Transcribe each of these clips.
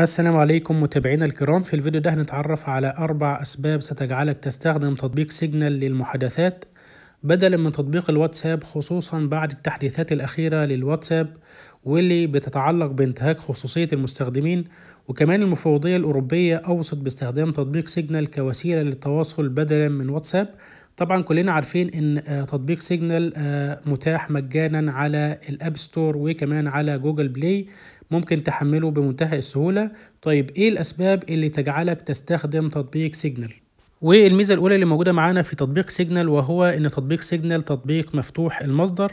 السلام عليكم متابعينا الكرام في الفيديو ده هنتعرف على أربع أسباب ستجعلك تستخدم تطبيق سيجنال للمحادثات بدلا من تطبيق الواتساب خصوصا بعد التحديثات الأخيرة للواتساب واللي بتتعلق بانتهاك خصوصية المستخدمين وكمان المفوضية الأوروبية أوصت باستخدام تطبيق سيجنال كوسيلة للتواصل بدلا من واتساب طبعا كلنا عارفين ان آه، تطبيق سيجنال آه، متاح مجانا على الاب ستور وكمان على جوجل بلاي ممكن تحمله بمنتهى السهولة طيب ايه الاسباب اللي تجعلك تستخدم تطبيق سيجنال والميزة الأولى اللي موجودة معانا في تطبيق سيجنال وهو إن تطبيق سيجنال تطبيق مفتوح المصدر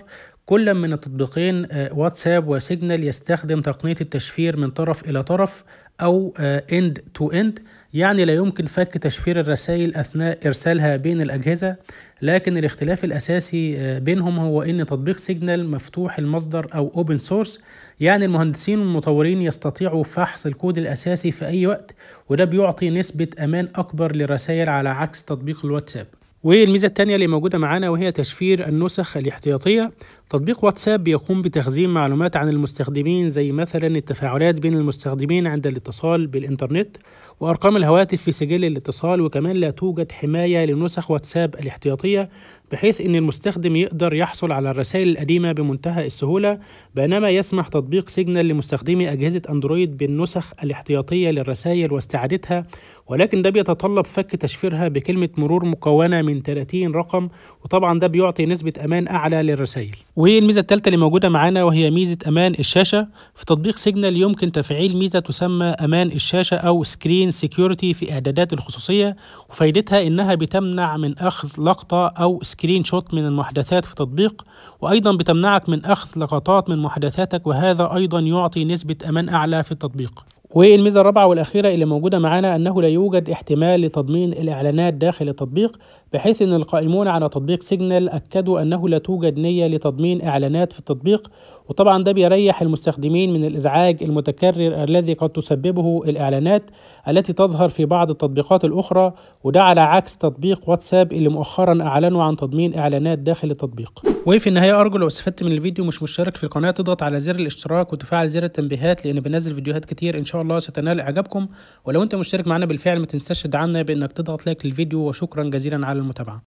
كل من التطبيقين آه، واتساب وسيجنال يستخدم تقنية التشفير من طرف إلى طرف أو إند تو إند يعني لا يمكن فك تشفير الرسائل أثناء إرسالها بين الأجهزة لكن الاختلاف الأساسي آه، بينهم هو أن تطبيق سيجنال مفتوح المصدر أو أوبن سورس يعني المهندسين والمطورين يستطيعوا فحص الكود الأساسي في أي وقت وده بيعطي نسبة أمان أكبر للرسائل على عكس تطبيق الواتساب والميزة الثانية اللي موجودة معانا وهي تشفير النسخ الاحتياطية تطبيق واتساب بيقوم بتخزين معلومات عن المستخدمين زي مثلا التفاعلات بين المستخدمين عند الاتصال بالإنترنت وأرقام الهواتف في سجل الاتصال وكمان لا توجد حماية لنسخ واتساب الاحتياطية بحيث أن المستخدم يقدر يحصل على الرسائل القديمة بمنتهى السهولة بينما يسمح تطبيق سيجنال لمستخدمي أجهزة أندرويد بالنسخ الاحتياطية للرسائل واستعادتها ولكن ده بيتطلب فك تشفيرها بكلمة مرور مكونة من 30 رقم وطبعا ده بيعطي نسبة أمان أعلى للرسائل الميزة الثالثة اللي موجودة معانا وهي ميزة أمان الشاشة في تطبيق سيجنال يمكن تفعيل ميزة تسمى أمان الشاشة أو سكرين سيكيورتي في إعدادات الخصوصية وفايدتها إنها بتمنع من أخذ لقطة أو سكرين شوت من المحادثات في تطبيق وأيضا بتمنعك من أخذ لقطات من محادثاتك وهذا أيضا يعطي نسبة أمان أعلى في التطبيق والميزة الرابعة والأخيرة اللي موجودة معانا أنه لا يوجد احتمال لتضمين الإعلانات داخل التطبيق بحيث أن القائمون على تطبيق سيجنال أكدوا أنه لا توجد نية لتضمين إعلانات في التطبيق وطبعا ده بيريح المستخدمين من الإزعاج المتكرر الذي قد تسببه الإعلانات التي تظهر في بعض التطبيقات الأخرى وده على عكس تطبيق واتساب اللي مؤخرا أعلنوا عن تضمين إعلانات داخل التطبيق وفي النهاية أرجو لو استفدت من الفيديو مش مشترك في القناة تضغط على زر الاشتراك وتفعل زر التنبيهات لأن بنزل فيديوهات كتير إن شاء شاء الله ستنال اعجابكم ولو انت مشترك معنا بالفعل ما تنساش تدعمنا بانك تضغط لايك للفيديو وشكرا جزيلا على المتابعه